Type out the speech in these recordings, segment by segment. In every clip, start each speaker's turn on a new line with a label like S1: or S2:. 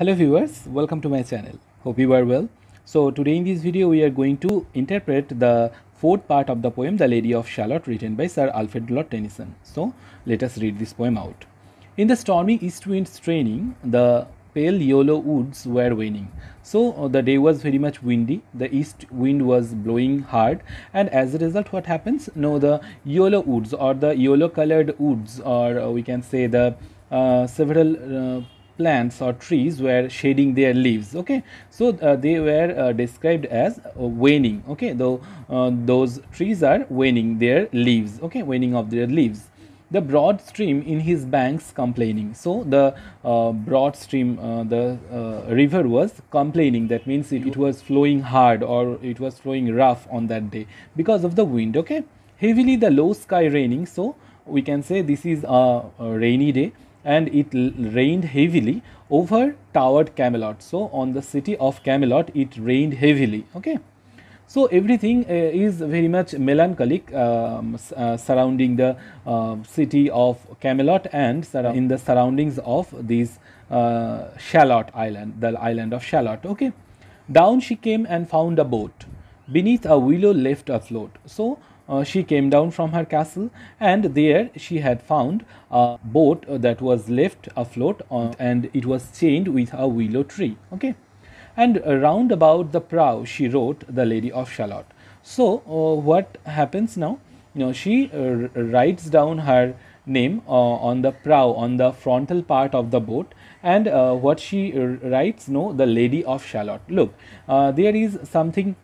S1: hello viewers welcome to my channel hope you are well so today in this video we are going to interpret the fourth part of the poem the lady of charlotte written by sir alfred lord tennyson so let us read this poem out in the stormy east wind straining the pale yellow woods were waning so uh, the day was very much windy the east wind was blowing hard and as a result what happens no the yellow woods or the yellow colored woods or uh, we can say the uh, several uh, plants or trees were shedding their leaves okay so uh, they were uh, described as uh, waning okay though uh, those trees are waning their leaves okay waning of their leaves the broad stream in his banks complaining so the uh, broad stream uh, the river was complaining that means it, it was flowing hard or it was flowing rough on that day because of the wind okay heavily the low sky raining so we can say this is a, a rainy day and it rained heavily over towered Camelot. So, on the city of Camelot, it rained heavily. Okay. So, everything uh, is very much melancholic um, uh, surrounding the uh, city of Camelot and in the surroundings of this uh, Shalott island, the island of Shalott. Okay. Down she came and found a boat. Beneath a willow left afloat. So, uh, she came down from her castle and there she had found a boat that was left afloat on, uh, and it was chained with a willow tree okay and round about the prow she wrote the lady of shalott so uh, what happens now you she uh, writes down her name uh, on the prow on the frontal part of the boat and what she writes no the lady of shalott look there is something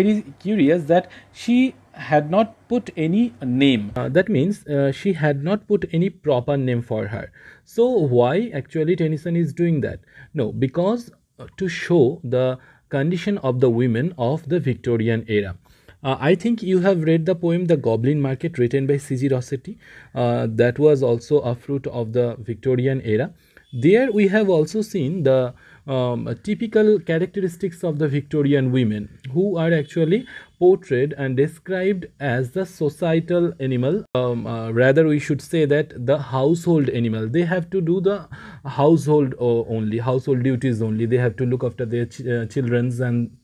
S1: very curious that she had not put any name uh, that means uh, she had not put any proper name for her so why actually tennyson is doing that no because uh, to show the condition of the women of the victorian era uh, I think you have read the poem The Goblin Market written by C.G. Rossetti. Uh, that was also a fruit of the Victorian era. There we have also seen the um, typical characteristics of the Victorian women who are actually portrayed and described as the societal animal um, uh, rather we should say that the household animal they have to do the household uh, only household duties only they have to look after their ch uh, children and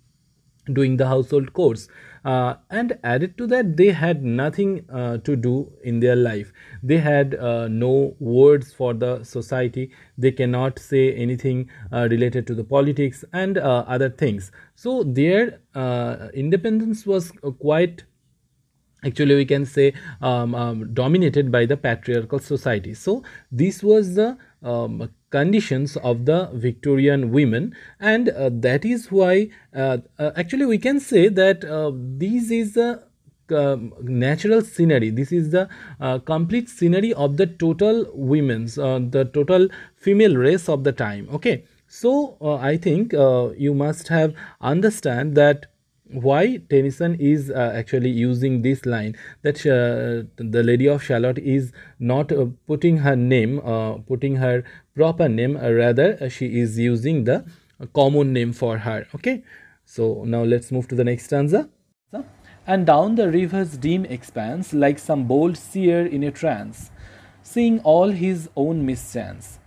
S1: doing the household chores uh, and added to that they had nothing uh, to do in their life they had uh, no words for the society they cannot say anything uh, related to the politics and uh, other things so their uh, independence was quite actually we can say um, um, dominated by the patriarchal society so this was the um, conditions of the victorian women and uh, that is why uh, uh, actually we can say that uh, this is the um, natural scenery this is the uh, complete scenery of the total women's uh, the total female race of the time okay so i think you must have understand that why Tennyson is uh, actually using this line that uh, the Lady of Shalott is not uh, putting her name, uh, putting her proper name, uh, rather uh, she is using the common name for her. Okay, so now let's move to the next stanza. And down the river's dim expanse, like some bold seer in a trance, seeing all his own mischance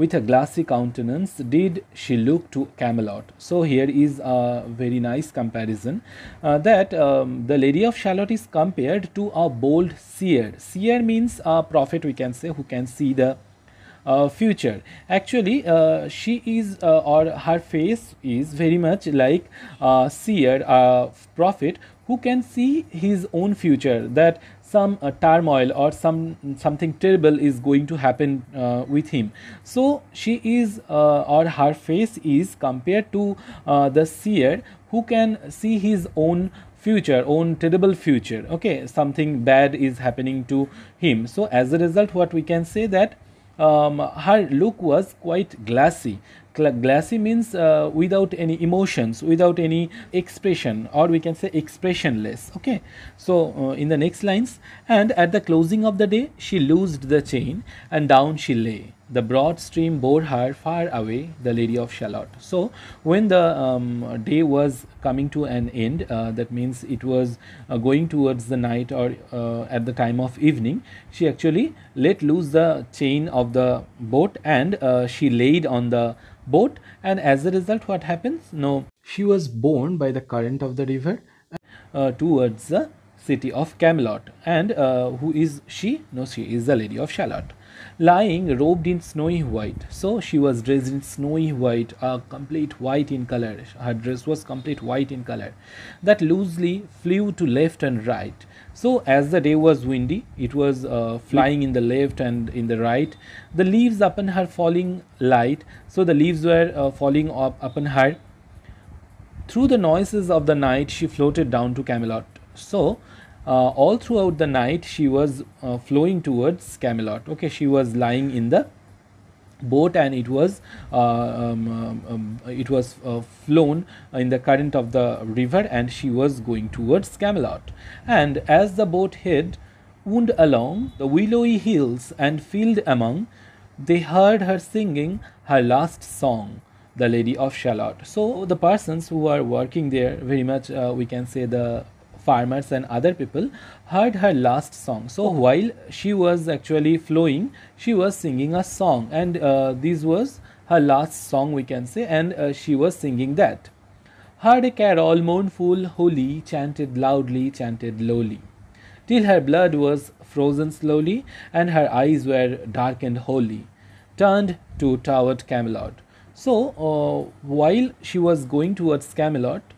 S1: with a glassy countenance did she look to Camelot. So here is a very nice comparison uh, that um, the Lady of Shalott is compared to a bold seer. Seer means a prophet we can say who can see the uh, future. Actually, uh, she is uh, or her face is very much like a seer, a prophet who can see his own future. That some uh, turmoil or some something terrible is going to happen uh, with him so she is uh, or her face is compared to uh, the seer who can see his own future own terrible future okay something bad is happening to him so as a result what we can say that um, her look was quite glassy glassy means uh, without any emotions without any expression or we can say expressionless okay so uh, in the next lines and at the closing of the day she loosed the chain and down she lay the broad stream bore her far away the lady of shalott so when the um, day was coming to an end uh, that means it was uh, going towards the night or uh, at the time of evening she actually let loose the chain of the boat and uh, she laid on the boat and as a result what happens? No, she was borne by the current of the river uh, towards the city of Camelot and uh, who is she? No, she is the Lady of Shalott lying robed in snowy white. So she was dressed in snowy white, a uh, complete white in color. Her dress was complete white in color that loosely flew to left and right. So as the day was windy, it was uh, flying in the left and in the right. The leaves upon her falling light, so the leaves were uh, falling up upon her. Through the noises of the night, she floated down to Camelot. So uh, all throughout the night she was uh, flowing towards Camelot. Okay, she was lying in the boat and it was uh, um, um, um, it was uh, flown in the current of the river and she was going towards Camelot and as the boat hid wound along the willowy hills and field among they heard her singing her last song the lady of Shalott so the persons who are working there very much uh, we can say the farmers and other people heard her last song. So while she was actually flowing, she was singing a song, and uh, this was her last song, we can say, and uh, she was singing that. Heard a carol mournful, holy, chanted loudly, chanted lowly, till her blood was frozen slowly, and her eyes were dark and holy, turned to toward Camelot. So uh, while she was going towards Camelot,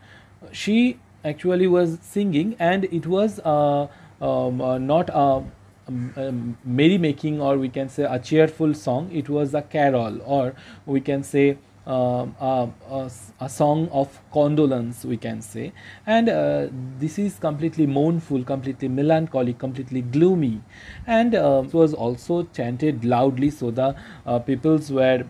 S1: she actually was singing and it was uh, um, uh, not a, um, um, merry making or we can say a cheerful song it was a carol or we can say um, a, a, a, song of condolence we can say and uh, this is completely mournful completely melancholic completely gloomy and uh, it was also chanted loudly so the uh, peoples were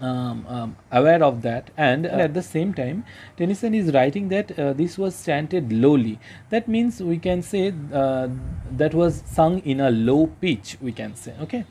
S1: um, um, aware of that and, at the same time Tennyson is writing that uh, this was chanted lowly that means we can say uh, that was sung in a low pitch we can say okay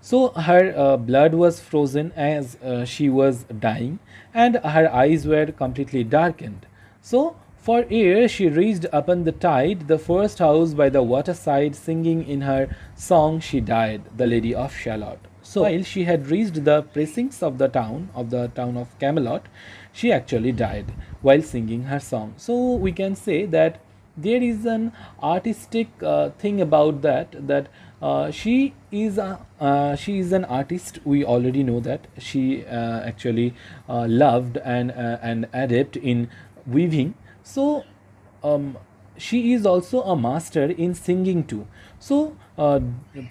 S1: so her uh, blood was frozen as uh, she was dying and her eyes were completely darkened so for ere she reached upon the tide the first house by the waterside singing in her song she died the lady of shalott so while she had reached the precincts of the town of the town of Camelot, she actually died while singing her song. So we can say that there is an artistic uh, thing about that that uh, she is a, uh, she is an artist we already know that she uh, actually uh, loved and uh, an adept in weaving so um, she is also a master in singing too so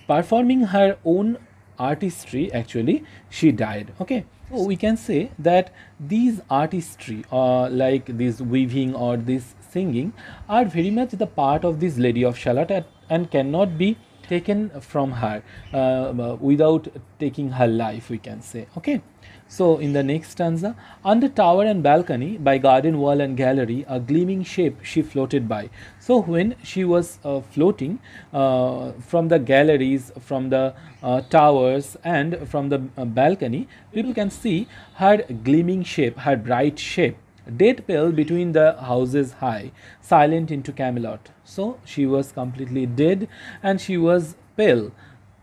S1: performing her own artistry actually she died okay so we can say that these artistry uh, like this weaving or this singing are very much the part of this lady of Shalott and cannot be taken from her uh, uh, without taking her life we can say okay so in the next stanza under tower and balcony by garden wall and gallery a gleaming shape she floated by so when she was uh, floating uh, from the galleries from the uh, towers and from the uh, balcony people can see her gleaming shape her bright shape Dead pale between the houses high, silent into Camelot. So she was completely dead and she was pale.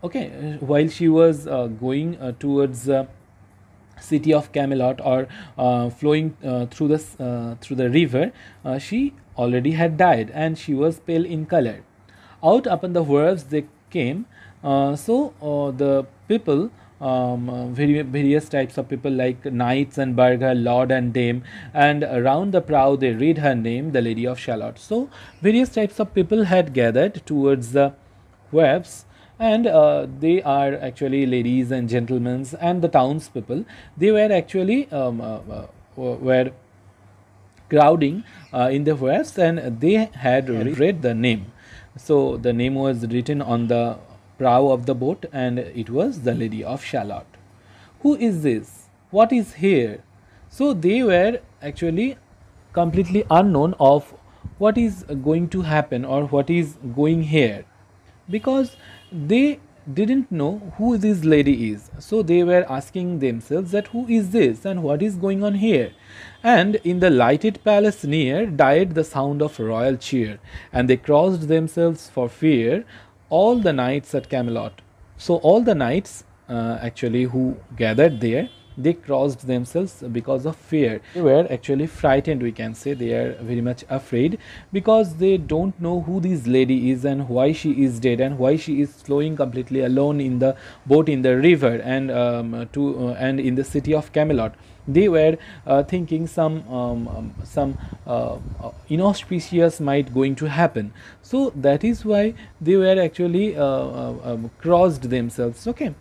S1: Okay, while she was uh, going uh, towards uh, city of Camelot or uh, flowing uh, through the uh, through the river, she already had died and she was pale in color. Out upon the wharves they came. so the people um, uh, various types of people like knights and burgher, lord and dame, and around the prow they read her name, the Lady of Shalott. So, various types of people had gathered towards the webs, and uh, they are actually ladies and gentlemen and the townspeople. They were actually um, uh, uh, were crowding uh, in the waves and they had read the name. So the name was written on the prow of the boat, and it was the Lady of Shalott. Who is this? What is here? So they were actually completely unknown of what is going to happen or what is going here because they didn't know who this lady is so they were asking themselves that who is this and what is going on here and in the lighted palace near died the sound of royal cheer and they crossed themselves for fear all the knights at Camelot. So all the knights uh, actually who gathered there they crossed themselves because of fear. They were actually frightened, we can say. They are very much afraid because they don't know who this lady is and why she is dead and why she is flowing completely alone in the boat in the river and um, to uh, and in the city of Camelot. They were uh, thinking some um, um some uh, uh, inauspicious might going to happen. So that is why they were actually uh, uh, um, crossed themselves. Okay.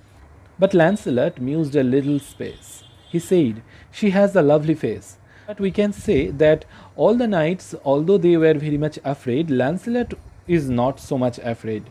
S1: But Lancelot mused a little space. He said, She has a lovely face. But we can say that all the knights, although they were very much afraid, Lancelot is not so much afraid.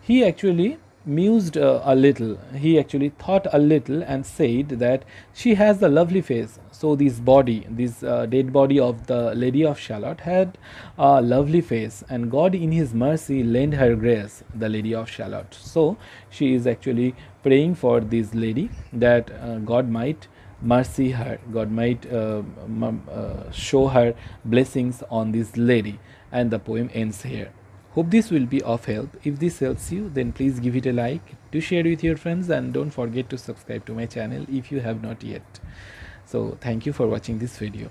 S1: He actually mused uh, a little. He actually thought a little and said that she has a lovely face. So this body, this uh, dead body of the Lady of Shalott had a lovely face and God in his mercy lent her grace, the Lady of Shalott. So she is actually praying for this lady that uh, God might mercy her, God might uh, uh, show her blessings on this lady and the poem ends here. Hope this will be of help. If this helps you, then please give it a like, do share with your friends, and don't forget to subscribe to my channel if you have not yet. So, thank you for watching this video.